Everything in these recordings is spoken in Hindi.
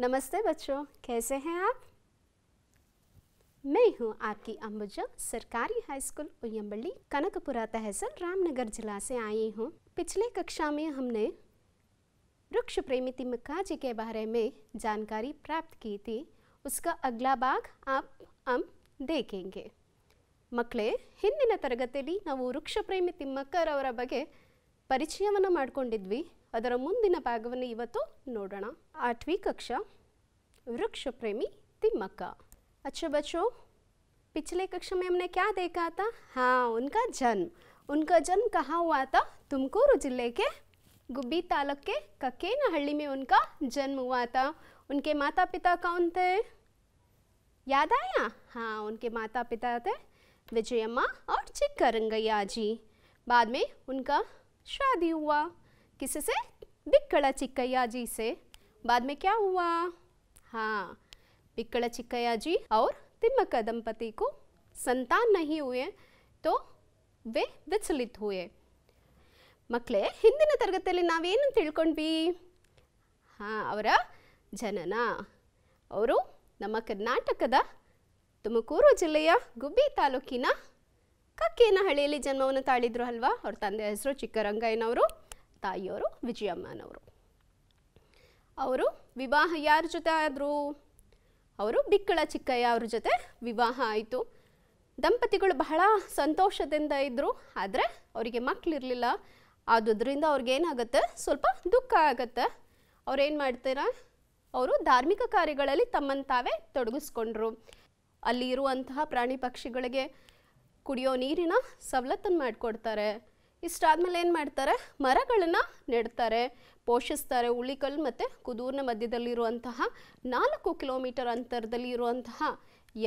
नमस्ते बच्चों कैसे हैं आप मैं हूं आपकी अम्बुजा सरकारी हाई स्कूल उयम्बली कनकपुरा तहसील रामनगर जिला से आई हूं पिछले कक्षा में हमने वृक्ष प्रेमी तिमका जी के बारे में जानकारी प्राप्त की थी उसका अगला भाग आप हम देखेंगे मकले हिंदी ತರಗತಿಯಲ್ಲಿ ना वृक्ष प्रेमी तिमकर ಬಗ್ಗೆ ಪರಿಚಯವನ್ನು अदर ಮುಂದಿನ ಭಾಗವನ್ನು ಇವತ್ತು ನೋಡೋಣ आठवीं कक्षा वृक्ष प्रेमी तिम्मक्क अच्छा बच्चों पिछले कक्षा में हमने क्या देखा था हाँ उनका जन्म उनका जन्म कहाँ हुआ था तुमकूर जिले के गुब्बी तालुक के ककेन हल्ली में उनका जन्म हुआ था उनके माता पिता कौन थे याद आया हाँ उनके माता पिता थे विजयम्मा और चिक्करंगैया जी बाद में उनका शादी हुआ किससे से बिक्कड़ा चिक्कैया जी से बाद में क्या हुआ हाँ बिक्कड़ा चिक्कैया जी और तिम्मका दंपति को संतान नहीं हुए तो वे ವಿಚಲಿತ ಹುಯೆ ಮಕ್ಕಳೆ ಹಿಂದಿನ ತರಗತಿಯಲ್ಲಿ ನಾವೇನು ತಿಳ್ಕೊಂಡ್ವಿ ಹಾಂ ಅವರ ಜನನ ಅವರು ನಮ್ಮ ಕರ್ನಾಟಕದ ತುಮಕೂರು ಜಿಲ್ಲೆಯ ಗುಬ್ಬಿ ತಾಲೂಕಿನ ಕಕ್ಕೇನಹಳ್ಳಿಯಲ್ಲಿ ಜನ್ಮವನ್ನು ತಾಳಿದ್ರು ಅಲ್ವಾ ಅವ್ರ ತಂದೆ ಹೆಸರು ಚಿಕ್ಕರಂಗಯ್ಯನವರು ತಾಯಿಯವರು ವಿಜಯಮ್ಮನವರು ಅವರು ವಿವಾಹ ಯಾರ ಜೊತೆ ಆದರು ಅವರು ಬಿಕ್ಕಳ ಚಿಕ್ಕಯ್ಯ ಅವ್ರ ಜೊತೆ ವಿವಾಹ ಆಯಿತು ದಂಪತಿಗಳು ಬಹಳ ಸಂತೋಷದಿಂದ ಇದ್ದರು ಆದರೆ ಅವರಿಗೆ ಮಕ್ಕಳಿರಲಿಲ್ಲ ಆದುದರಿಂದ ಅವ್ರಿಗೇನಾಗುತ್ತೆ ಸ್ವಲ್ಪ ದುಃಖ ಆಗುತ್ತೆ ಅವ್ರೇನು ಮಾಡ್ತೀರ ಅವರು ಧಾರ್ಮಿಕ ಕಾರ್ಯಗಳಲ್ಲಿ ತಮ್ಮನ್ನು ತಾವೇ ತೊಡಗಿಸ್ಕೊಂಡ್ರು ಅಲ್ಲಿ ಇರುವಂತಹ ಪ್ರಾಣಿ ಪಕ್ಷಿಗಳಿಗೆ ಕುಡಿಯೋ ನೀರಿನ ಸವಲತ್ತನ್ನು ಮಾಡಿಕೊಡ್ತಾರೆ ಇಷ್ಟಾದಮೇಲೆ ಏನು ಮಾಡ್ತಾರೆ ಮರಗಳನ್ನು ನೆಡ್ತಾರೆ ಪೋಷಿಸ್ತಾರೆ ಉಳಿಕಲ್ ಮತ್ತು ಕುದೂರಿನ ಮಧ್ಯದಲ್ಲಿರುವಂತಹ ನಾಲ್ಕು ಕಿಲೋಮೀಟರ್ ಅಂತರದಲ್ಲಿ ಇರುವಂತಹ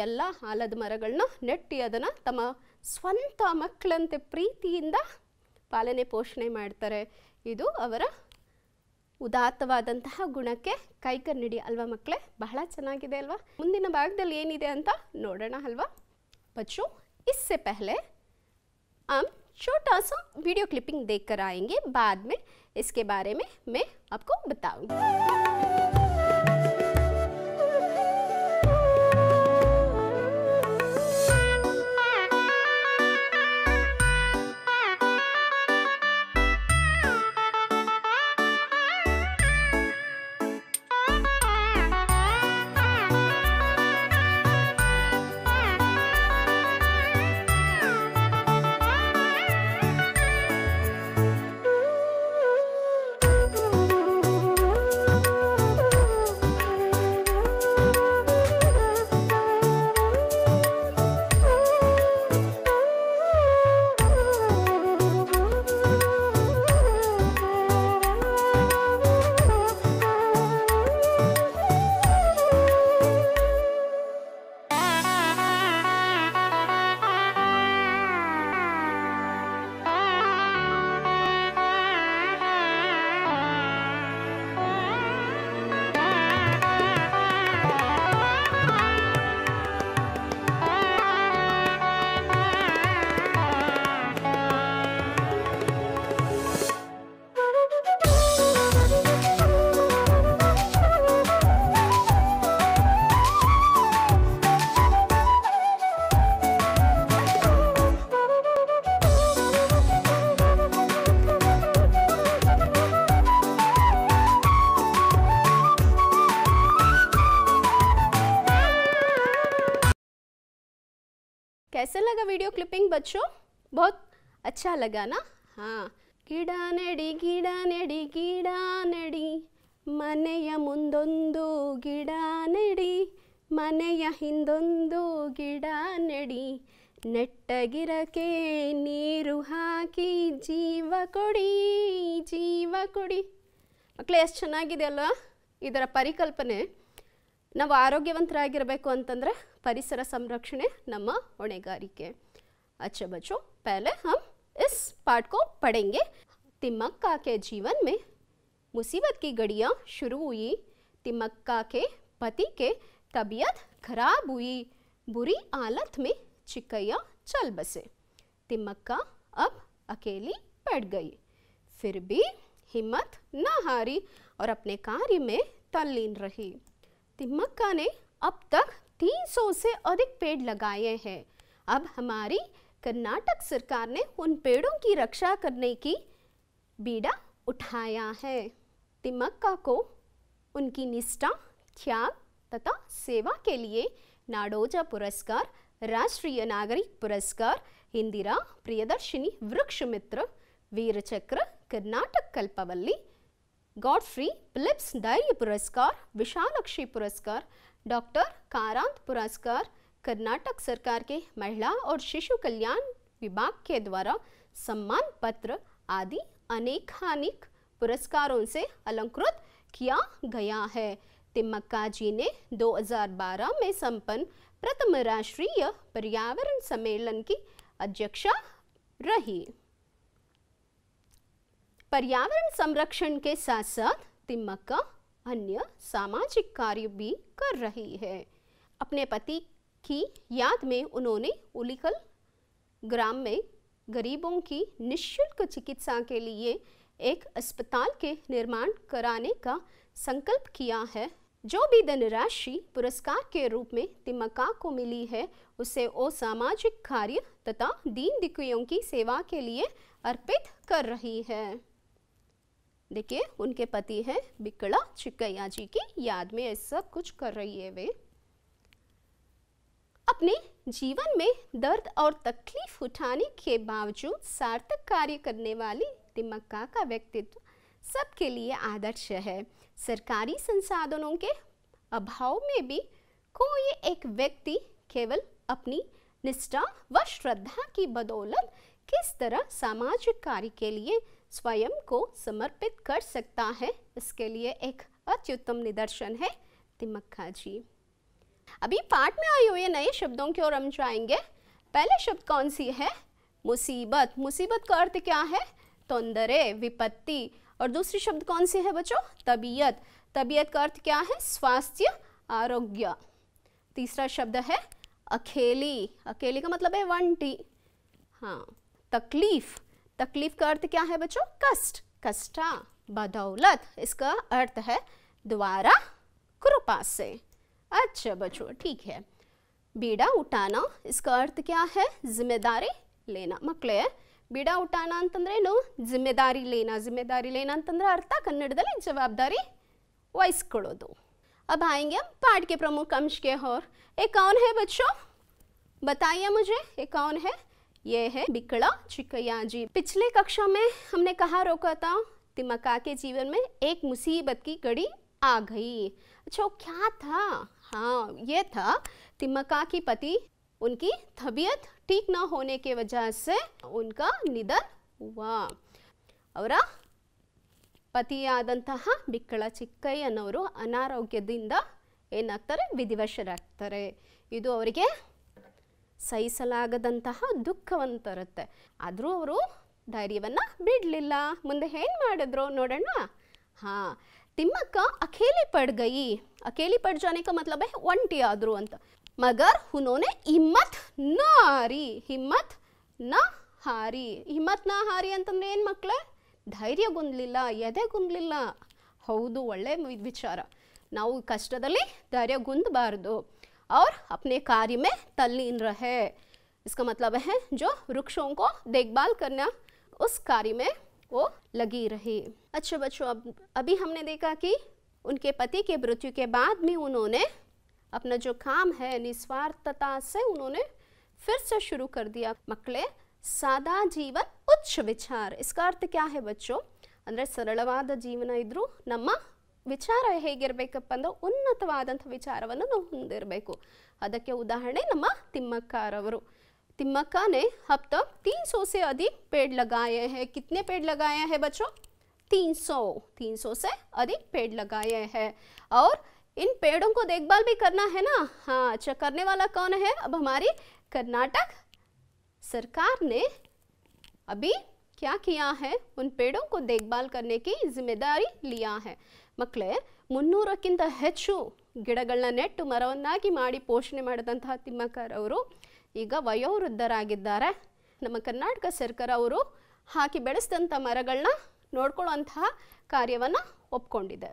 ಎಲ್ಲ ಆಲದ ಮರಗಳನ್ನ ನೆಟ್ಟಿ ಅದನ್ನು ತಮ್ಮ ಸ್ವಂತ ಮಕ್ಕಳಂತೆ ಪ್ರೀತಿಯಿಂದ ಪಾಲನೆ ಪೋಷಣೆ ಮಾಡ್ತಾರೆ ಇದು ಅವರ ಉದಾತ್ತವಾದಂತಹ ಗುಣಕ್ಕೆ ಕೈಕನ್ನಡಿ ಅಲ್ವಾ ಮಕ್ಕಳೇ ಬಹಳ ಚೆನ್ನಾಗಿದೆ ಅಲ್ವಾ ಮುಂದಿನ ಭಾಗದಲ್ಲಿ ಏನಿದೆ ಅಂತ ನೋಡೋಣ ಅಲ್ವಾ ಬಚ್ಚು ಇಸ್ಸೆ ಪೆಹ್ಲೆ ಆಮ್ छोटा सा वीडियो क्लिपिंग देख कर आएंगे बाद में इसके बारे में मैं आपको बताऊंगी ಕ್ಲಿಪ್ಪಿಂಗ್ ಬಚ್ಚು ಬಹುತ್ ಅಚ್ಚಾ ಲಗಾನ ना ಗಿಡ ನೆಡಿ ಗಿಡ ನೆಡಿ ಗಿಡ ನೆಡಿ ಮನೆಯ ಮುಂದೊಂದು ಗಿಡ ನೆಡಿ ಮನೆಯ ಹಿಂದೊಂದು ಗಿಡ ನೆಡಿ ನೆಟ್ಟಗಿರಕ್ಕೆ ನೀರು ಹಾಕಿ ಜೀವ ಕೊಡಿ ಜೀವ ಕೊಡಿ ಮಕ್ಕಳೇ ಎಷ್ಟು ಚೆನ್ನಾಗಿದೆ ಅಲ್ವಾ ಇದರ ಪರಿಕಲ್ಪನೆ ನಾವು ಆರೋಗ್ಯವಂತರಾಗಿರಬೇಕು ಅಂತಂದರೆ ಪರಿಸರ ಸಂರಕ್ಷಣೆ ನಮ್ಮ ಹೊಣೆಗಾರಿಕೆ अच्छा बच्चों पहले हम इस पाठ को पढ़ेंगे तिमक्का के जीवन में मुसीबत की घड़ियाँ शुरू हुई तिमक्का के पति के तबीयत खराब हुई बुरी हालत में चिकैया चल बसे तिमक्का अब अकेली पड़ गई फिर भी हिम्मत न हारी और अपने कार्य में तल्लीन रही तिमक्का ने अब तक 300 से अधिक पेड़ लगाए हैं अब हमारी कर्नाटक सरकार ने उन पेड़ों की रक्षा करने की बीड़ा उठाया है तिमक्का को उनकी निष्ठा त्याग तथा सेवा के लिए नाडोजा पुरस्कार राष्ट्रीय नागरिक पुरस्कार इंदिरा प्रियदर्शिनी वृक्ष मित्र वीरचक्र कर्नाटक कल्पवल्ली गॉडफ्री फिलिप्स धैर्य पुरस्कार विशालक्षी पुरस्कार डॉक्टर कारांत पुरस्कार कर्नाटक सरकार के महिला और शिशु कल्याण विभाग के द्वारा सम्मान पत्र आदि अनेकानेक पुरस्कारों से अलंकृत किया गया है तिम्मक्का जी ने 2012 में संपन्न प्रथम राष्ट्रीय पर्यावरण सम्मेलन की अध्यक्षा रही पर्यावरण संरक्षण के साथ साथ तिम्मक्का अन्य सामाजिक कार्य भी कर रही है अपने पति की याद में उन्होंने उलिकल ग्राम में गरीबों की निशुल्क चिकित्सा के लिए एक अस्पताल के निर्माण कराने का संकल्प किया है जो भी धनराशि पुरस्कार के रूप में तिमका को मिली है उसे वो सामाजिक कार्य तथा दीन दिखियों की सेवा के लिए अर्पित कर रही है देखिए उनके पति हैं बिकला चिक्कैया जी की याद में ऐसा कुछ कर रही है वे अपने जीवन में दर्द और तकलीफ उठाने के बावजूद सार्थक कार्य करने वाली दिमक्का का व्यक्तित्व सबके लिए आदर्श है सरकारी संसाधनों के अभाव में भी कोई एक व्यक्ति केवल अपनी निष्ठा व श्रद्धा की बदौलत किस तरह सामाजिक कार्य के लिए स्वयं को समर्पित कर सकता है इसके लिए एक अत्युत्तम निदर्शन है तिमक्का जी अभी पाठ में आए हुए नए शब्दों की ओर हम जाएंगे पहले शब्द कौन सी है मुसीबत मुसीबत का अर्थ क्या है तौंदरे विपत्ति और दूसरी शब्द कौन सी है बच्चों तबीयत तबीयत का अर्थ क्या है स्वास्थ्य आरोग्य तीसरा शब्द है अकेली अकेली का मतलब है वन टी हाँ तकलीफ तकलीफ का अर्थ क्या है बच्चों कष्ट कष्टा बदौलत इसका अर्थ है द्वारा कृपा से अच्छा बच्चों ठीक है बीड़ा उठाना इसका अर्थ क्या है जिम्मेदारी लेना मकल बीड़ा उठाना ऐन जिम्मेदारी लेना जिम्मेदारी लेना अंतर अर्थ कन्डदल जवाबदारी ವಹಿಸಿಕೊಳ್ಳೋದು अब आएंगे हम पाठ के प्रमुख अंश के और ये कौन है बच्चों बताइए मुझे ये कौन है ये है बिकड़ा चिकया जी पिछले कक्षा में हमने कहा रोका था तिमका के जीवन में एक मुसीबत की घड़ी आ गई अच्छा क्या था हाँ ये था तिम्मका की पति उनकी तबीयत ठीक ना होने के वजह से उनका निधन हुआ ಅವರ ಪತಿಯಾದಂತಹ ಬಿಕ್ಕಳ ಚಿಕ್ಕಯ್ಯನವರು ಅನಾರೋಗ್ಯದಿಂದ ಏನಾಗ್ತಾರೆ ವಿಧಿವಶರಾಗ್ತಾರೆ ಇದು ಅವರಿಗೆ ಸಹಿಸಲಾಗದಂತಹ ದುಃಖವನ್ನು ತರುತ್ತೆ ಆದರೂ ಅವರು ಧೈರ್ಯವನ್ನ ಬಿಡಲಿಲ್ಲ ಮುಂದೆ ಏನು ಮಾಡಿದ್ರು ನೋಡೋಣ ಹಾಂ ತಿಮ್ಮಕ್ಕ ಅಖೇಲಿ ಪಡ್ ಗಯಿ ಅಖೇಲಿ ಪಡ್ ಜಾನೆ ಕ ಮತ್ಲಬ್ ಹೈ ಒಂಟಿ ಆದ್ರು ಅಂತ ಮಗರ್ ಹುನೋನೆ ಹಿಮ್ಮತ್ ನ ಹಾರಿ ಹಿಮ್ಮತ್ ನ ಹಾರಿ ಹಿಮ್ಮತ್ ನ ಹಾರಿ ಅಂತಂದ್ರೆ ಏನು ಮಕ್ಕಳೇ ಧೈರ್ಯಗೊಂದಲಿಲ್ಲ ಎದೆಗೊಂದಲಿಲ್ಲ ಹೌದು ಒಳ್ಳೆ ವಿಚಾರ ನಾವು ಕಷ್ಟದಲ್ಲಿ ಧೈರ್ಯಗೊಂದಬಾರ್ದು और अपने कार्य में तल्लीन रहे इसका मतलब है जो वृक्षों को देखभाल करना उस कार्य में वो लगी रही अच्छा बच्चों अब अभी हमने देखा कि उनके पति के मृत्यु के बाद भी उन्होंने अपना जो काम है निस्वार्थता से उन्होंने फिर से शुरू कर दिया मकले सादा जीवन उच्च विचार इसका अर्थ क्या है बच्चों अंदर सरलवाद जीवन ಇದ್ದರೂ नम ವಿಚಾರ ಹೇಗಿರಬೇಕಪ್ಪ ಅಂದ್ರೆ ಉನ್ನತವಾದಂಥ ವಿಚಾರವನ್ನು ನಾವು ಹೊಂದಿರಬೇಕು ಅದಕ್ಕೆ ಉದಾಹರಣೆ ನಮ್ಮ ತಿಮ್ಮಕ್ಕಾರವರು तिम्मक्का ने अब तक 300 से अधिक पेड़ लगाए हैं कितने पेड़ लगाए हैं बच्चों 300 300 से अधिक पेड़ लगाए हैं और इन पेड़ों को देखभाल भी करना है ना हाँ अच्छा करने वाला कौन है अब हमारी कर्नाटक सरकार ने अभी क्या किया है उन पेड़ों को देखभाल करने की जिम्मेदारी लिया है मकले मुन्नूर ಹೆಚ್ಚು ಗಿಡಗಳನ್ನ ने मरवी पोषण ಪೋಷಣೆ ಮಾಡಿದಂತಹ ಈಗ ವಯೋವೃದ್ಧರಾಗಿದ್ದಾರೆ ನಮ್ಮ ಕರ್ನಾಟಕ ಸರ್ಕಾರ ಅವರು ಹಾಕಿ ಬೆಳೆಸಿದಂಥ ಮರಗಳನ್ನ ನೋಡ್ಕೊಳ್ಳುವಂತಹ ಕಾರ್ಯವನ್ನು ಒಪ್ಕೊಂಡಿದೆ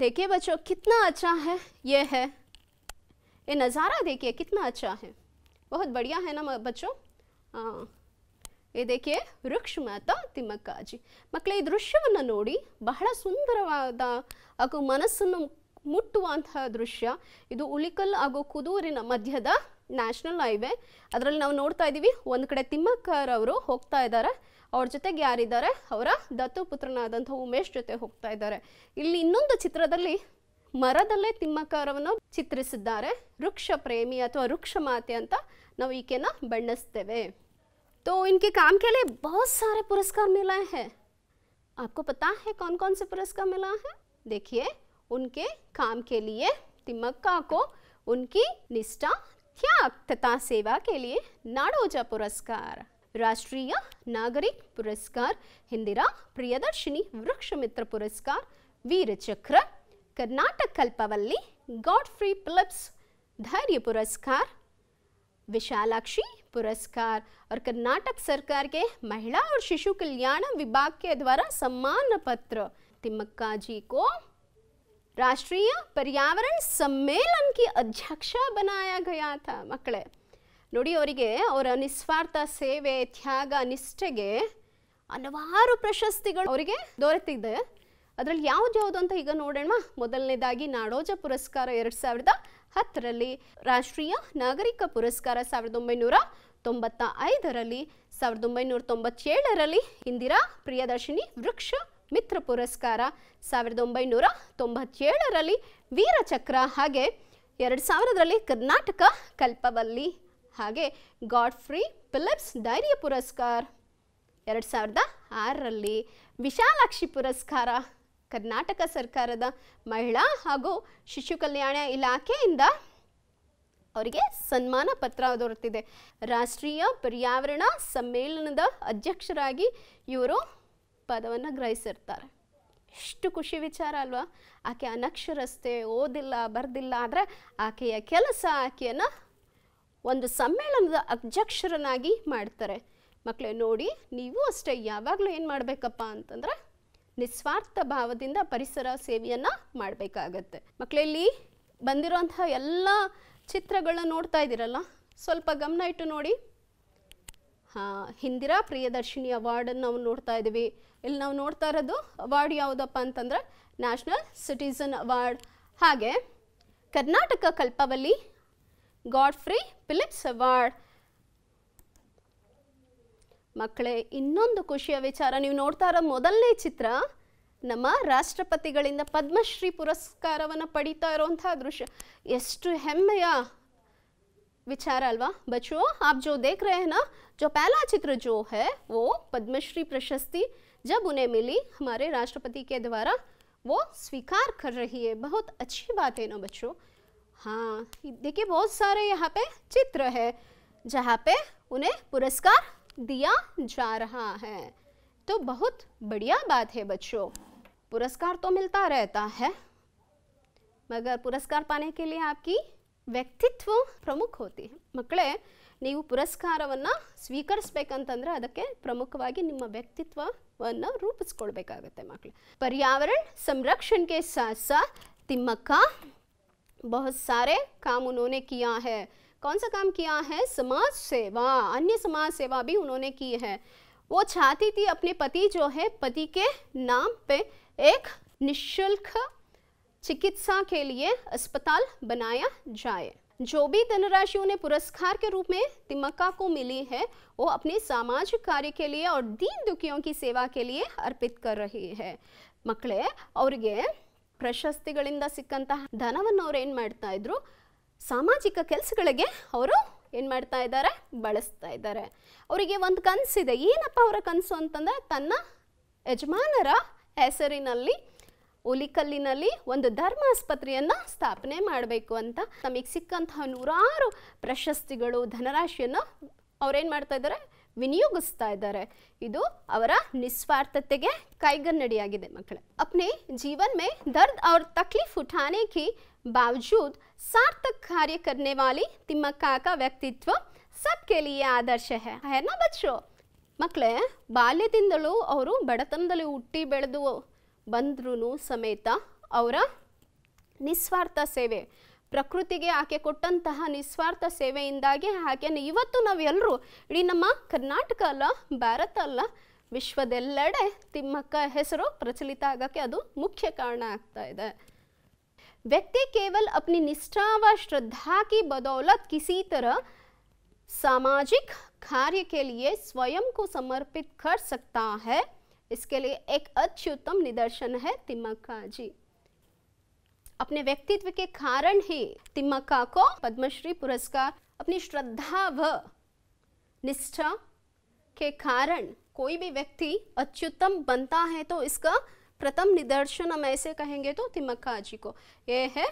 देखिए बच्चों कितना ಅಚ್ಚಾ है ये ಹೇ ये नज़ारा देखिए कितना अच्छा है बहुत बढ़िया है ना बच्चों ಏ ये ವೃಕ್ಷ ಮಾತ ತಿಮ್ಮಕ್ಕಾಜಿ ಮಕ್ಕಳೇ ಈ ದೃಶ್ಯವನ್ನು ನೋಡಿ ಬಹಳ ಸುಂದರವಾದ ಹಾಗೂ ಮನಸ್ಸನ್ನು ಮುಟ್ಟುವಂತಹ ದೃಶ್ಯ ಇದು ಉಳಿಕಲ್ ಹಾಗೂ ಕುದೂರಿನ ಮಧ್ಯದ ನ್ಯಾಷನಲ್ ಹೈವೇ ಅದರಲ್ಲಿ ನಾವು ನೋಡ್ತಾ ಇದ್ದೀವಿ ಒಂದು ಕಡೆ ತಿಮ್ಮಕ್ಕರ್ ಅವರು ಹೋಗ್ತಾ ಇದ್ದಾರೆ ಅವ್ರ ಜೊತೆಗೆ ಯಾರಿದ್ದಾರೆ ಅವರ ದತ್ತು ಉಮೇಶ್ ಜೊತೆ ಹೋಗ್ತಾ ಇದ್ದಾರೆ ಇಲ್ಲಿ ಇನ್ನೊಂದು ಚಿತ್ರದಲ್ಲಿ ಮರದಲ್ಲೇ ತಿಮ್ಮಕ್ಕರವನ್ನು ಚಿತ್ರಿಸಿದ್ದಾರೆ ವೃಕ್ಷ ಪ್ರೇಮಿ ಅಥವಾ ವೃಕ್ಷ ಮಾತೆ ಅಂತ ನಾವು ಈಕೆನ ಬಣ್ಣಿಸ್ತೇವೆ ತೋ ಇನ್ಕೆ काम ಕೇಳಿ ಬಹುತ್ ಸಾರೇ ಪುರಸ್ಕಾರ पुरस्कार ಹೇ है आपको पता है कौन कौन से पुरस्कार मिला है उनके काम के लिए तिमक्का को उनकी निष्ठा त्याग तथा सेवा के लिए नाडोजा पुरस्कार राष्ट्रीय नागरिक पुरस्कार इंदिरा प्रियदर्शिनी वृक्ष मित्र पुरस्कार चक्र कर्नाटक कल्पवल्ली गॉडफ्री पिलिप्स धैर्य पुरस्कार विशालाक्षी पुरस्कार और कर्नाटक सरकार के महिला और शिशु कल्याण विभाग के द्वारा सम्मान पत्र तिमक्का जी को ರಾಷ್ಟ್ರೀಯ ಪರ್ಯಾವರಣ ಸಮ್ಮೇಳನಕ್ಕೆ ಅಧ್ಯಕ್ಷ अध्यक्ष ಗಯಾತ ಮಕ್ಕಳೇ ನೋಡಿ ಅವರಿಗೆ ಅವರ ನಿಸ್ವಾರ್ಥ ಸೇವೆ ತ್ಯಾಗ ನಿಷ್ಠೆಗೆ ಹಲವಾರು ಪ್ರಶಸ್ತಿಗಳು ಅವರಿಗೆ ದೊರೆತಿದೆ ಅದರಲ್ಲಿ ಯಾವ್ದು ಯಾವ್ದು ಅಂತ ಈಗ ನೋಡೋಣ ಮೊದಲನೇದಾಗಿ ನಾಡೋಜ ಪುರಸ್ಕಾರ ಎರಡು ಸಾವಿರದ ಹತ್ತರಲ್ಲಿ ರಾಷ್ಟ್ರೀಯ ನಾಗರಿಕ ಪುರಸ್ಕಾರ ಸಾವಿರದ ಒಂಬೈನೂರ ತೊಂಬತ್ತ ಐದರಲ್ಲಿ ಸಾವಿರದ ಒಂಬೈನೂರ ತೊಂಬತ್ತೇಳರಲ್ಲಿ ಇಂದಿರಾ ಪ್ರಿಯದರ್ಶಿನಿ ವೃಕ್ಷ ಮಿತ್ರ ಪುರಸ್ಕಾರ ಸಾವಿರದ ಒಂಬೈನೂರ ತೊಂಬತ್ತೇಳರಲ್ಲಿ ವೀರಚಕ್ರ ಹಾಗೆ ಎರಡು ಸಾವಿರದಲ್ಲಿ ಕರ್ನಾಟಕ ಕಲ್ಪವಲ್ಲಿ ಹಾಗೆ ಫ್ರೀ ಫಿಲಿಪ್ಸ್ ಡೈರಿಯ ಪುರಸ್ಕಾರ ಎರಡು ಸಾವಿರದ ಆರರಲ್ಲಿ ವಿಶಾಲಾಕ್ಷಿ ಪುರಸ್ಕಾರ ಕರ್ನಾಟಕ ಸರ್ಕಾರದ ಮಹಿಳಾ ಹಾಗೂ ಶಿಶು ಕಲ್ಯಾಣ ಇಲಾಖೆಯಿಂದ ಅವರಿಗೆ ಸನ್ಮಾನ ಪತ್ರ ದೊರೆತಿದೆ ರಾಷ್ಟ್ರೀಯ ಪರ್ಯಾವರಣ ಸಮ್ಮೇಳನದ ಅಧ್ಯಕ್ಷರಾಗಿ ಇವರು ಪದವನ್ನು ಗ್ರಹಿಸಿರ್ತಾರೆ ಎಷ್ಟು ಖುಷಿ ವಿಚಾರ ಅಲ್ವಾ ಆಕೆ ಅನಕ್ಷರಸ್ಥೆ ಓದಿಲ್ಲ ಬರ್ದಿಲ್ಲ ಆದರೆ ಆಕೆಯ ಕೆಲಸ ಆಕೆಯನ್ನು ಒಂದು ಸಮ್ಮೇಳನದ ಅಧ್ಯಕ್ಷರನ್ನಾಗಿ ಮಾಡ್ತಾರೆ ಮಕ್ಕಳೇ ನೋಡಿ ನೀವು ಅಷ್ಟೇ ಯಾವಾಗಲೂ ಏನು ಮಾಡಬೇಕಪ್ಪ ಅಂತಂದರೆ ನಿಸ್ವಾರ್ಥ ಭಾವದಿಂದ ಪರಿಸರ ಸೇವೆಯನ್ನು ಮಾಡಬೇಕಾಗತ್ತೆ ಮಕ್ಕಳಲ್ಲಿ ಬಂದಿರೋಂತಹ ಎಲ್ಲ ಚಿತ್ರಗಳನ್ನ ನೋಡ್ತಾ ಇದ್ದೀರಲ್ಲ ಸ್ವಲ್ಪ ಗಮನ ಇಟ್ಟು ನೋಡಿ ಹಾಂ ಹಿಂದಿರಾ ಪ್ರಿಯದರ್ಶಿನಿ ಅವಾರ್ಡನ್ನು ನಾವು ನೋಡ್ತಾ ಇದ್ದೀವಿ ಇಲ್ಲಿ ನಾವು ನೋಡ್ತಾ ಇರೋದು ಅವಾರ್ಡ್ ಯಾವುದಪ್ಪ ಅಂತಂದರೆ ನ್ಯಾಷನಲ್ ಸಿಟಿಸನ್ ಅವಾರ್ಡ್ ಹಾಗೆ Karnataka Kalpavalli Godfrey Phillips award ಮಕ್ಕಳೇ ಇನ್ನೊಂದು ಖುಷಿಯ ವಿಚಾರ ನೀವು ನೋಡ್ತಾ ಇರೋ ಮೊದಲನೇ ಚಿತ್ರ ನಮ್ಮ ರಾಷ್ಟ್ರಪತಿಗಳಿಂದ ಪದ್ಮಶ್ರೀ ಪುರಸ್ಕಾರವನ್ನು ಪಡೀತಾ ಇರುವಂತಹ ದೃಶ್ಯ ಎಷ್ಟು ಹೆಮ್ಮೆಯ ವಿಚಾರ ಅಲ್ವಾ ಬಚ್ಚೋ ಆಪ್ ಜೋ ದೇಖ್ರೆ रहे ಜೋ ಪ್ಯಾಲಾ ಚಿತ್ರ ಜೋ चित्र ಪದ್ಮಶ್ರೀ ಪ್ರಶಸ್ತಿ जब उन्हें मिली हमारे राष्ट्रपति के द्वारा वो स्वीकार कर रही है बहुत अच्छी बात है ना बच्चों हाँ देखिए बहुत सारे यहाँ पे चित्र है जहाँ पे उन्हें पुरस्कार दिया जा रहा है तो बहुत बढ़िया बात है बच्चों पुरस्कार तो मिलता रहता है मगर पुरस्कार पाने के लिए आपकी व्यक्तित्व प्रमुख होती है मकड़े नहीं पुरस्कार स्वीक ಅದಕ್ಕೆ प्रमुख व्यक्तित्व रूपसको मकल पर्यावरण संरक्षण के साथ साथ तिम्मा बहुत सारे काम उन्होंने किया है कौन सा काम किया है समाज सेवा अन्य समाज सेवा भी उन्होंने की है वो चाहती थी अपने पति जो है पति के नाम पे एक निशुल्क चिकित्सा के लिए अस्पताल बनाया जाए जो भी धनराशि उन्हें पुरस्कार के रूप में तिमक्का को मिली है वो अपने सामाजिक कार्य के लिए और दीन दुखियों की सेवा के लिए अर्पित कर रही है ಮಕ್ಕಳೇ ಅವರಿಗೆ ಪ್ರಶಸ್ತಿಗಳಿಂದ ಸಿಕ್ಕಂತಹ ಧನವನ್ನು ಅವ್ರು ಏನು ಮಾಡ್ತಾ ಇದ್ರು ಸಾಮಾಜಿಕ ಕೆಲಸಗಳಿಗೆ ಅವರು ಏನು ಮಾಡ್ತಾ ಇದ್ದಾರೆ ಬಳಸ್ತಾ ಇದ್ದಾರೆ ಅವರಿಗೆ ಒಂದು ಕನಸಿದೆ ಏನಪ್ಪ ಅವರ ಕನಸು ಅಂತಂದರೆ ತನ್ನ ಯಜಮಾನರ ಹೆಸರಿನಲ್ಲಿ ಒಲಿಕಲ್ಲಿನಲ್ಲಿ ಒಂದು ಧರ್ಮಾಸ್ಪತ್ರೆಯನ್ನು ಸ್ಥಾಪನೆ ಮಾಡಬೇಕು ಅಂತ ನಮಗೆ ಸಿಕ್ಕಂತಹ ನೂರಾರು ಪ್ರಶಸ್ತಿಗಳು ಧನರಾಶಿಯನ್ನು ಅವ್ರೇನು ಮಾಡ್ತಾ ಇದ್ದಾರೆ ವಿನಿಯೋಗಿಸ್ತಾ ಇದ್ದಾರೆ ಇದು ಅವರ ನಿಸ್ವಾರ್ಥತೆಗೆ ಕೈಗನ್ನಡಿಯಾಗಿದೆ ಮಕ್ಕಳೇ ಅಪ್ನೆ ಜೀವನ್ ಮೇ ದರ್ದ್ ಅವ್ರ ತಕ್ಲೀಫ್ ಉಠಾನೆ ಕಿ ಬಾವಜೂದ್ ಸಾರ್ಥಕ್ ಕಾರ್ಯ ಕರ್ನೆ ವಾಲಿ ತಿಮ್ಮ ಕಾಕ ವ್ಯಕ್ತಿತ್ವ ಸಬ್ಕೆ ಆದರ್ಶ ಹೇ ಹೇ ಬಚ್ಚೋ ಮಕ್ಕಳೇ ಬಾಲ್ಯದಿಂದಲೂ ಅವರು ಬಡತನದಲ್ಲಿ ಹುಟ್ಟಿ ಬೆಳೆದು ಬಂದ್ರೂ ಸಮೇತ ಅವರ ನಿಸ್ವಾರ್ಥ ಸೇವೆ ಪ್ರಕೃತಿಗೆ ಆಕೆ ಕೊಟ್ಟಂತಹ ನಿಸ್ವಾರ್ಥ ಸೇವೆಯಿಂದಾಗಿ ಆಕೆಯನ್ನು ಇವತ್ತು ನಾವೆಲ್ಲರೂ ಇಡೀ ನಮ್ಮ ಕರ್ನಾಟಕ ಅಲ್ಲ ಭಾರತ ಅಲ್ಲ ವಿಶ್ವದೆಲ್ಲೆಡೆ ತಿಮ್ಮಕ್ಕ ಹೆಸರು ಪ್ರಚಲಿತ ಆಗೋಕ್ಕೆ ಅದು ಮುಖ್ಯ ಕಾರಣ ಆಗ್ತಾ ಇದೆ ವ್ಯಕ್ತಿ ಕೇವಲ ಅಪ್ನಿ ನಿಷ್ಠಾವ ಶ್ರದ್ಧಾಕಿ श्रद्धा की बदौलत किसी तरह सामाजिक कार्य के लिए स्वयं को समर्पित इसके लिए एक अत्युत्तम निदर्शन है तिमक्का जी अपने व्यक्तित्व के कारण ही तिमक्का को पद्मश्री पुरस्कार अपनी श्रद्धा व निष्ठा के कारण कोई भी व्यक्ति अच्युतम बनता है तो इसका प्रथम निदर्शन हम ऐसे कहेंगे तो तिमक्का जी को यह है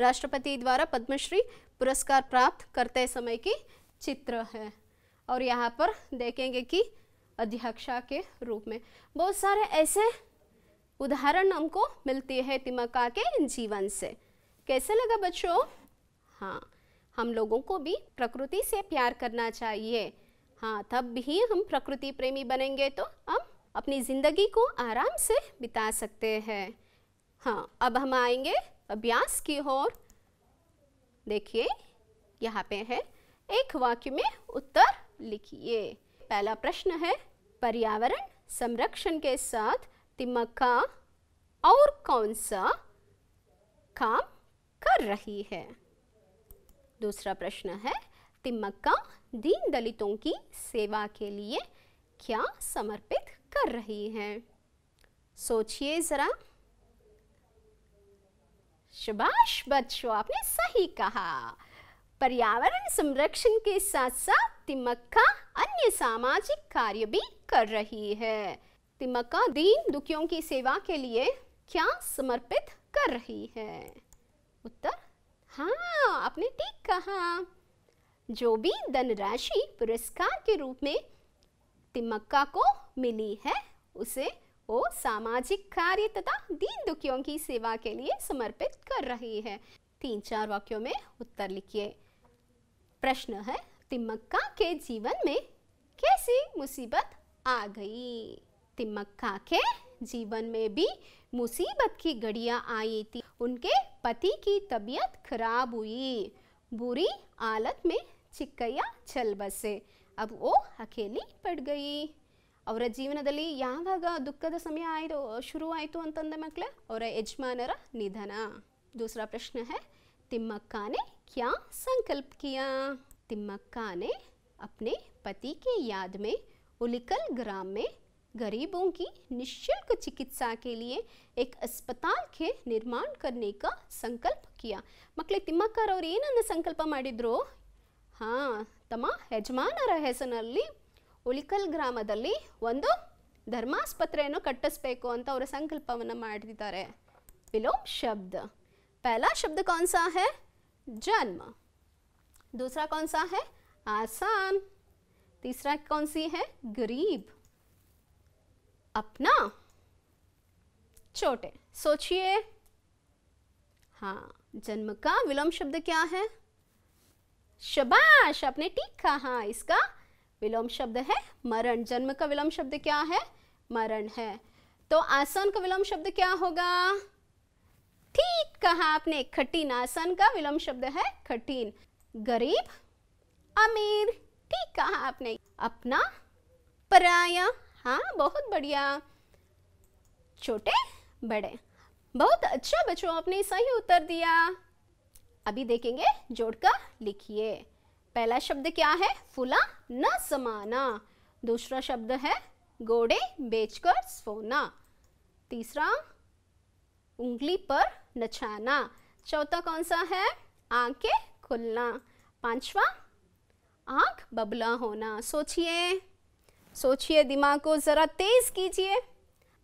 राष्ट्रपति द्वारा पद्मश्री पुरस्कार प्राप्त करते समय की चित्र है और यहाँ पर देखेंगे कि अध्यक्षा के रूप में बहुत सारे ऐसे उदाहरण हमको मिलते हैं तिमका के जीवन से कैसे लगा बच्चों हाँ हम लोगों को भी प्रकृति से प्यार करना चाहिए हाँ तब भी हम प्रकृति प्रेमी बनेंगे तो हम अपनी ज़िंदगी को आराम से बिता सकते हैं हाँ अब हम आएंगे अभ्यास की ओर देखिए यहाँ पे है एक वाक्य में उत्तर लिखिए पहला प्रश्न है पर्यावरण संरक्षण के साथ तिमक्का और कौन सा काम कर रही है दूसरा प्रश्न है तिमक्का दीन दलितों की सेवा के लिए क्या समर्पित कर रही है सोचिए ज़रा शुभाष बच्चों आपने सही कहा पर्यावरण संरक्षण के साथ साथ तिमक्का अन्य सामाजिक कार्य भी कर रही है तिमक्का दीन दुखियों की सेवा के लिए क्या समर्पित कर रही है उत्तर हाँ आपने ठीक कहा जो भी धनराशि पुरस्कार के रूप में तिमक्का को मिली है उसे वो सामाजिक कार्य तथा दीन दुखियों की सेवा के लिए समर्पित कर रही है तीन चार वाक्यों में उत्तर लिखिए प्रश्न है तिमक्का के जीवन में कैसी मुसीबत आ गई तिमक्का के जीवन में भी मुसीबत की घड़िया आई थी उनके पति की तबीयत खराब हुई बुरी हालत में चिक्कया चल बसे अब वो अकेली पड़ गई और जीवन युखद समय आयो तो, शुरुआत अंतंदे मकल और यजमानर निधन दूसरा प्रश्न है तिम्मक्का ने क्या संकल्प किया तिम्मक्का ने अपने पति ಉಲಿಕಲ್ याद में उलिकल ग्राम में गरीबों की निशुल्क चिकित्सा के लिए एक अस्पताल के निर्माण करने का ಸಂಕಲ್ಪ ಕಿಯಾ ಮಕ್ಕಳೇ ತಿಮ್ಮಕ್ಕಾರವ್ರು ಏನನ್ನು ಸಂಕಲ್ಪ ಮಾಡಿದರು ಹಾಂ ತಮ್ಮ ಯಜಮಾನರ ಹೆಸರಿನಲ್ಲಿ ಉಳಿಕಲ್ ಗ್ರಾಮದಲ್ಲಿ ಒಂದು ಧರ್ಮಾಸ್ಪತ್ರೆಯನ್ನು ಕಟ್ಟಿಸ್ಬೇಕು ಅಂತ ಅವರ ಸಂಕಲ್ಪವನ್ನು ಮಾಡಿದ್ದಾರೆ ಪಿಲೋ ಶಬ್ದ ಪಹಲಾ ಶಬ್ದ ಕೌನ್ಸಾ ಸಾ ಜನ್ಮ दूसरा कौन सा है आसान तीसरा कौन सी है गरीब अपना छोटे सोचिए हाँ जन्म का विलोम शब्द क्या है शबाश आपने ठीक कहा इसका विलोम शब्द है मरण जन्म का विलोम शब्द क्या है मरण है तो आसन का विलोम शब्द क्या होगा ठीक कहा आपने खटीन आसन का विलोम शब्द है खटीन गरीब अमीर ठीक कहा आपने अपना पराया हाँ बहुत बढ़िया छोटे बड़े बहुत अच्छा बच्चों आपने सही उत्तर दिया अभी देखेंगे जोड़कर लिखिए पहला शब्द क्या है फुला न समाना दूसरा शब्द है गोड़े बेचकर सोना तीसरा उंगली पर नचाना चौथा कौन सा है आंखें खुलना पांचवा आँख बबला होना सोचिए सोचिए दिमाग को ज़रा तेज़ कीजिए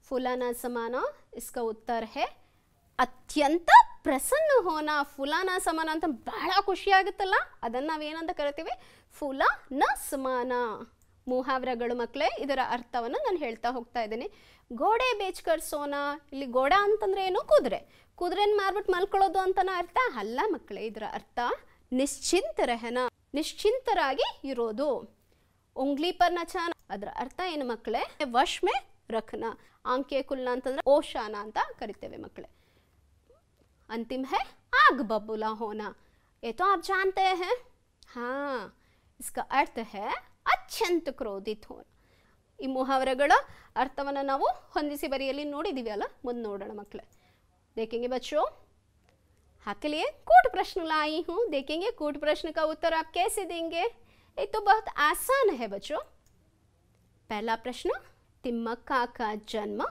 फुलाना समाना इसका उत्तर है ಅತ್ಯಂತ ಪ್ರಸನ್ನ ಹೋನ ಫುಲಾನ ಸಮಾನ ಅಂತ ಬಹಳ ಖುಷಿ ಆಗುತ್ತಲ್ಲ ಅದನ್ನು ನಾವೇನಂತ ಕರಿತೀವಿ ಫುಲಾನ ಸಮಾನ ಮುಹಾವ್ರಗಳು ಮಕ್ಕಳೇ ಇದರ ಅರ್ಥವನ್ನು ನಾನು ಹೇಳ್ತಾ ಹೋಗ್ತಾ ಇದ್ದೀನಿ ಗೋಡೆ ಬೇಚ್ಕರ್ ಕರ್ಸೋನಾ ಇಲ್ಲಿ ಗೋಡೆ ಅಂತಂದ್ರೆ ಏನು ಕುದುರೆ ಕುದುರೆನ ಮಾರ್ಬಿಟ್ಟು ಮಲ್ಕೊಳ್ಳೋದು ಅಂತನೋ ಅರ್ಥ ಅಲ್ಲ ಮಕ್ಕಳೇ ಇದರ ಅರ್ಥ ನಿಶ್ಚಿಂತ ನಿಶ್ಚಿಂತರಾಗಿ ಇರೋದು ಉಂಗ್ಲಿ ಪರ್ ಅದರ ಅರ್ಥ ಏನು ಮಕ್ಕಳೇ ವಶ್ಮೆ ಆಂಕೆ ಕುಲ್ನ ಅಂತಂದ್ರೆ ಓಶಾನ ಅಂತ ಕರಿತೇವೆ ಮಕ್ಕಳೇ ಅಂತಿಮ ಹೇ ಆಗ ಬಬುಲಾ ಹೋನ ಏತೋ ಆಪ್ ಜಾನ್ತೆ ಹೇ ಹಾ ಇಸ್ಕ इसका अर्थ ಅತ್ಯಂತ ಕ್ರೋಧಿತ ಹೋನ ಈ ಮುಹಾವರೆಗಳ ಅರ್ಥವನ್ನು ನಾವು ಹೊಂದಿಸಿ ಬರೆಯಲ್ಲಿ ನೋಡಿದೀವಿ ಅಲ್ಲ ಮುಂದೆ ನೋಡೋಣ ಮಕ್ಕಳೇ ದೇಖಿಂಗೆ ಬಚ್ಚೋ आपके हाँ, लिए कोट प्रश्न लाई हूँ देखेंगे कोट प्रश्न का उत्तर आप कैसे देंगे ये तो बहुत आसान है बच्चों पहला प्रश्न तिम्मक्का का जन्म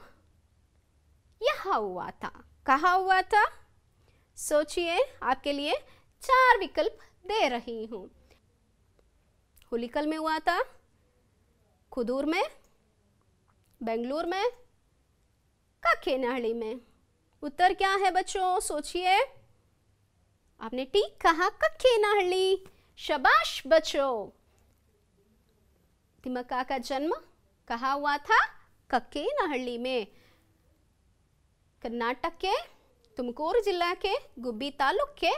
यहाँ हुआ था कहा हुआ था सोचिए आपके लिए चार विकल्प दे रही हूँ होलिकल में हुआ था खुदूर में बेंगलुरु में काकेनाहड़ी में उत्तर क्या है बच्चों सोचिए आपने ठीक कहा नहली शबाश बच्चों तिमक्का का जन्म कहा हुआ था कक्के नहली में कर्नाटक के तुमकूर जिला के गुब्बी तालुक के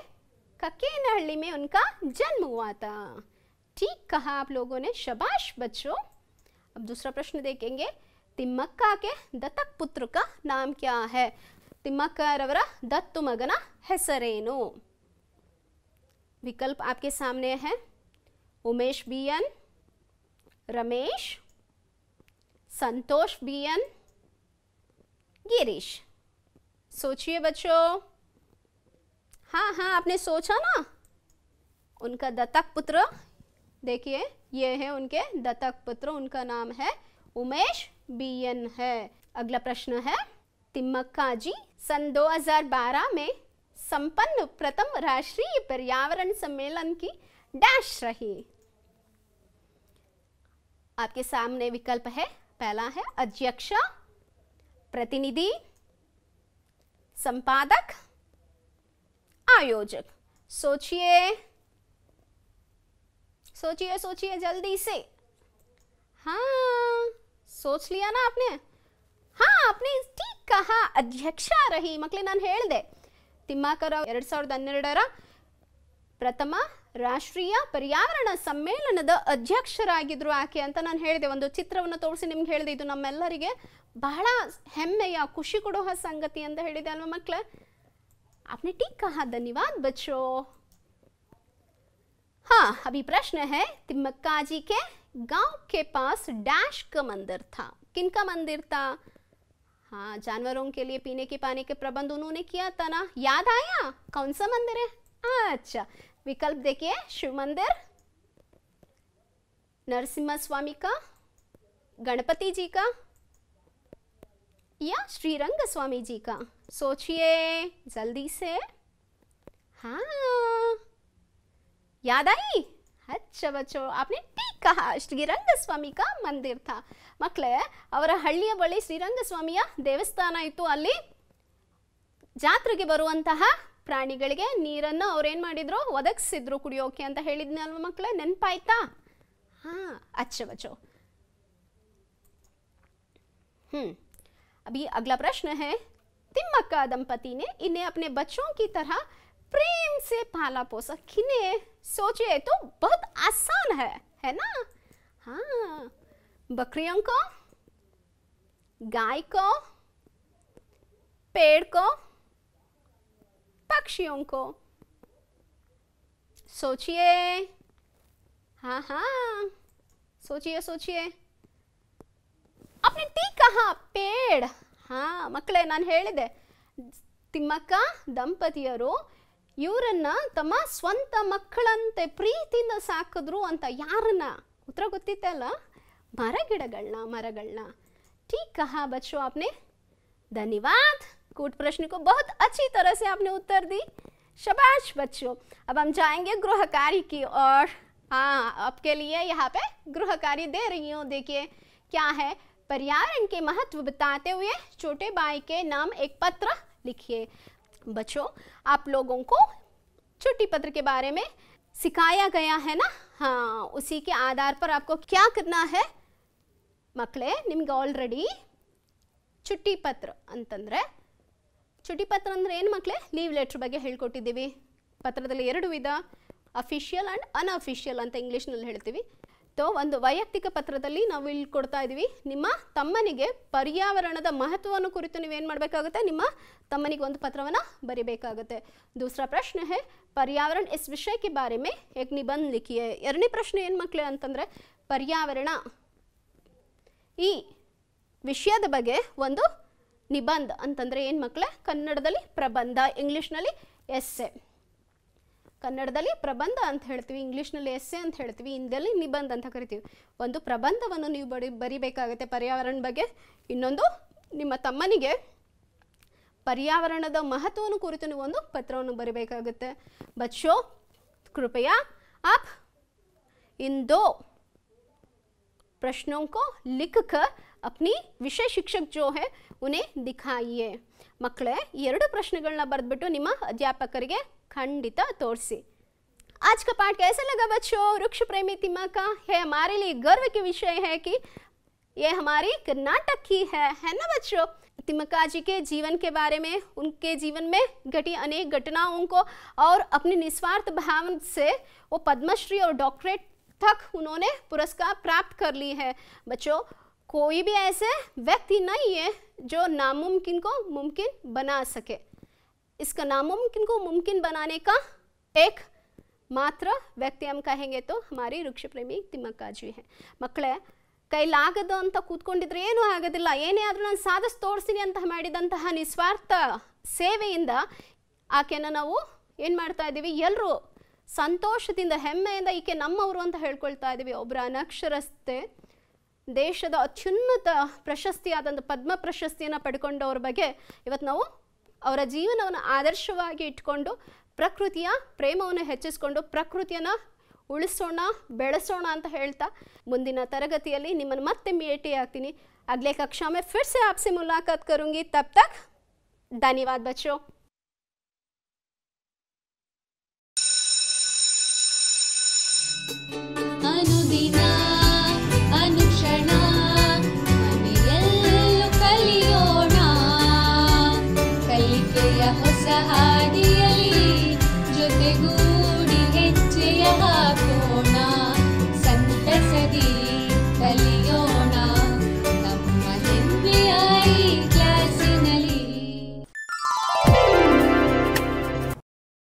नहली में उनका जन्म हुआ था ठीक कहा आप लोगों ने शबाश बच्चों अब दूसरा प्रश्न देखेंगे तिमक्का के ತಿಮ್ಮಕ್ಕ ದತ್ತಕ್ ಪುತ್ರಕ ನಾಮ ಕ್ಯಾ ಹೈ ತಿಮ್ಮಕ್ಕರವರ दत्तु ಮಗನ ಹೆಸರೇನು विकल्प आपके सामने है Umesh B N Ramesh Santosh B N Girish सोचिए बच्चों हाँ हाँ आपने सोचा ना उनका दत्तक पुत्र देखिए ये है उनके दत्तक पुत्र उनका नाम है उमेश बीएन है अगला प्रश्न है तिम्मक्का जी सन 2012 में संपन्न प्रथम राष्ट्रीय पर्यावरण सम्मेलन की डैश रही आपके सामने विकल्प है पहला है अध्यक्ष प्रतिनिधि संपादक आयोजक सोचिए सोचिए सोचिए जल्दी से हाँ सोच लिया ना आपने हाँ आपने ठीक कहा अध्यक्षा रही मक्ले हेल दे ತಿಮ್ಮಾಕರ ಎರಡ್ ಸಾವಿರದ ಹನ್ನೆರಡರ ಪ್ರಥಮ ರಾಷ್ಟ್ರೀಯ ಪರ್ಯಾವರಣ ಸಮ್ಮೇಳನದ ಅಧ್ಯಕ್ಷರಾಗಿದ್ರು ಆಕೆ ಅಂತ ನಾನು ಹೇಳಿದೆ ಒಂದು ಚಿತ್ರವನ್ನು ತೋರಿಸಿ ನಿಮ್ಗೆ ಹೇಳಿದೆ ಇದು ನಮ್ಮೆಲ್ಲರಿಗೆ ಬಹಳ ಹೆಮ್ಮೆಯ ಖುಷಿ ಕೊಡುವ ಸಂಗತಿ ಅಂತ ಹೇಳಿದೆ ಅಲ್ವಾ ಮಕ್ಳ आपने ठीक कहा धन्यवाद बच्चों ಹಾ अभी प्रश्न है तिम्मक्का जी के गांव के पास डैश का मंदिर था हाँ जानवरों के लिए पीने के पानी के प्रबंध उन्होंने किया था ना याद आया कौन सा मंदिर है अच्छा विकल्प देखिए शिव मंदिर नरसिम्हा स्वामी का गणपति जी का या श्रीरंग स्वामी जी का सोचिए जल्दी से हाँ याद आई अच्छा बच्चों आपने ठीक कहा श्रीरंग स्वामी का मंदिर था ಮಕ್ಕಳೇ ಅವರ ಹಳ್ಳಿಯ ಬಳಿ ಶ್ರೀರಂಗಸ್ವಾಮಿಯ ದೇವಸ್ಥಾನ ಇತ್ತು ಅಲ್ಲಿ ಜಾತ್ರೆಗೆ ಬರುವಂತಹ ಪ್ರಾಣಿಗಳಿಗೆ ನೀರನ್ನು ಅವ್ರೇನು ಮಾಡಿದ್ರು ಒದಗಿಸಿದ್ರು ಕುಡಿಯೋಕೆ ಅಂತ ಹೇಳಿದ್ನಲ್ವ ಮಕ್ಕಳೇ ನೆನಪಾಯ್ತಾ ಹಾ ಅಚ್ಚ ಬಚ್ಚೋ ಹ್ಮ್ अभी अगला ಪ್ರಶ್ನ है ತಿಮ್ಮಕ್ಕ ದಂಪತಿ ने इन्हें अपने बच्चों की तरह प्रेम से पाला पोसा किन्हें सोचे तो बहुत बकरियों को गाय को पेड़ को पक्षियों को सोचिए हाँ हाँ सोचिए सोचिए अपने टी कहा पेड़ ಹಾಂ ಮಕ್ಕಳೇ ನಾನು ಹೇಳಿದೆ ತಿಮ್ಮಕ್ಕ ದಂಪತಿಯರು ಇವರನ್ನ ತಮ್ಮ ಸ್ವಂತ ಮಕ್ಕಳಂತೆ ಪ್ರೀತಿಯಿಂದ ಸಾಕಿದ್ರು ಅಂತ ಯಾರನ್ನ ಉತ್ತರ ಗೊತ್ತಿತ್ತಲ್ಲ गिड़ मर ठीक कहा बच्चों आपने धन्यवाद कूट प्रश्न को बहुत अच्छी तरह से आपने उत्तर दी शबाश बच्चों अब हम जाएंगे गृह कार्य की और हाँ आपके लिए यहाँ पे गृह कार्य दे रही हूँ देखिए क्या है पर्यावरण के महत्व बताते हुए छोटे भाई के नाम एक पत्र लिखिए बच्चों आप लोगों को छुट्टी पत्र के बारे में सिखाया गया है ना हाँ उसी के आधार पर आपको क्या करना है ಮಕ್ಕಳೇ ನಿಮ್ಗೆ ಆಲ್ರೆಡಿ ಚುಟ್ಟಿ ಪತ್ರ ಅಂತಂದರೆ ಚುಟ್ಟಿ ಪತ್ರ ಅಂದರೆ ಏನು ಮಕ್ಕಳೇ ಲೀವ್ ಲೆಟ್ರ್ ಬಗ್ಗೆ ಹೇಳ್ಕೊಟ್ಟಿದ್ದೀವಿ ಪತ್ರದಲ್ಲಿ ಎರಡು ವಿಧ ಅಫಿಷಿಯಲ್ ಆ್ಯಂಡ್ ಅನ್ಅಫಿಷಿಯಲ್ ಅಂತ ಇಂಗ್ಲೀಷ್ನಲ್ಲಿ ಹೇಳ್ತೀವಿ ತೋ ಒಂದು ವೈಯಕ್ತಿಕ ಪತ್ರದಲ್ಲಿ ನಾವು ಇಲ್ಲಿ ಕೊಡ್ತಾ ಇದ್ದೀವಿ ನಿಮ್ಮ ತಮ್ಮನಿಗೆ ಪರ್ಯಾವರಣದ ಮಹತ್ವವನ್ನು ಕುರಿತು ನೀವೇನು ಮಾಡಬೇಕಾಗುತ್ತೆ ನಿಮ್ಮ ತಮ್ಮನಿಗೆ ಒಂದು ಪತ್ರವನ್ನು ಬರಿಬೇಕಾಗುತ್ತೆ ದೂಸರಾ ಪ್ರಶ್ನೆ ಹೇ ಪರ್ಯಾವರಣ ಎಸ್ ವಿಷಯಕ್ಕೆ ಬಾರೆ ಮೇ ಏಕ್ ನಿಬಂಧ ಲಿಖಿಯೇ ಎರಡನೇ ಪ್ರಶ್ನೆ ಏನು ಮಕ್ಕಳೇ ಅಂತಂದರೆ ಪರ್ಯಾವರಣ ಈ ವಿಷಯದ ಬಗ್ಗೆ ಒಂದು ನಿಬಂಧ ಅಂತಂದರೆ ಏನು ಮಕ್ಕಳೇ ಕನ್ನಡದಲ್ಲಿ ಪ್ರಬಂಧ ಇಂಗ್ಲೀಷ್ನಲ್ಲಿ ಎಸ್ಸೆ ಕನ್ನಡದಲ್ಲಿ ಪ್ರಬಂಧ ಅಂತ ಹೇಳ್ತೀವಿ ಇಂಗ್ಲೀಷ್ನಲ್ಲಿ ಎಸ್ಸೆ ಅಂತ ಹೇಳ್ತೀವಿ ಹಿಂದಿಯಲ್ಲಿ ನಿಬಂಧ ಅಂತ ಕರಿತೀವಿ ಒಂದು ಪ್ರಬಂಧವನ್ನು ನೀವು ಬರಿ ಬರಿಬೇಕಾಗುತ್ತೆ ಪರ್ಯಾವರಣ ಬಗ್ಗೆ ಇನ್ನೊಂದು ನಿಮ್ಮ ತಮ್ಮನಿಗೆ ಪರ್ಯಾವರಣದ ಮಹತ್ವವನ್ನು ಕುರಿತು ನೀವು ಒಂದು ಪತ್ರವನ್ನು ಬರಿಬೇಕಾಗುತ್ತೆ ಬಚ್ಚೋ ಕೃಪಯಾ ಆಪ್ ಇಂದೋ प्रश्नों को लिख कर अपनी विषय शिक्षक जो है उन्हें दिखाइए मकड़े एर प्रश्न ಬರೆದ್ಬಿಟ್ಟು निम अध्यापक खंडित ತೋರಿಸಿ आज का पाठ कैसा लगा बच्चों वृक्ष प्रेमी तिमा का है हमारे लिए गर्व के विषय है कि ये हमारी कर्नाटक की है है ना बच्चों तिमका जी के जीवन के बारे में उनके जीवन में घटी अनेक घटनाओं को और अपनी निस्वार्थ भाव से वो पद्मश्री और डॉक्टरेट तक उन्होंने पुरस्कार प्राप्त कर ली है बच्चों कोई भी ऐसे व्यक्ति नहीं है जो नामुमकिन को मुमकिन बना सके इसका नामुमकिन को मुमकिन बनाने का एक मात्र व्यक्ति हम कहेंगे तो हमारी वृक्ष प्रेमी तिमक्का जी है मकड़े कई लगद अंत कूदू आगोद ऐन ना साधस तोर्ती अंत निस्वार्थ सेवन आके ना ऐनमता एलू ಸಂತೋಷದಿಂದ ಹೆಮ್ಮೆಯಿಂದ ಈಕೆ ನಮ್ಮವರು ಅಂತ ಹೇಳ್ಕೊಳ್ತಾ ಇದ್ದೀವಿ ಒಬ್ಬರ ಅನಕ್ಷರಸ್ಥೆ ದೇಶದ ಅತ್ಯುನ್ನತ ಪ್ರಶಸ್ತಿಯಾದಂಥ ಪದ್ಮ ಪ್ರಶಸ್ತಿಯನ್ನು ಪಡ್ಕೊಂಡವ್ರ ಬಗ್ಗೆ ಇವತ್ತು ನಾವು ಅವರ ಜೀವನವನ್ನು ಆದರ್ಶವಾಗಿ ಇಟ್ಕೊಂಡು ಪ್ರಕೃತಿಯ ಪ್ರೇಮವನ್ನು ಹೆಚ್ಚಿಸ್ಕೊಂಡು ಪ್ರಕೃತಿಯನ್ನು ಉಳಿಸೋಣ ಬೆಳೆಸೋಣ ಅಂತ ಹೇಳ್ತಾ ಮುಂದಿನ ತರಗತಿಯಲ್ಲಿ ನಿಮ್ಮನ್ನು ಮತ್ತೆ ಭೇಟಿ ಆಗ್ತೀನಿ ಅಗ್ಲೇ ಕಕ್ಷಾಮೆ ಫಿರ್ಸೆ ಆಪ್ಸಿ ಮುಲಾಖಾತ್ आपसे मुलाकात करूंगी तब तक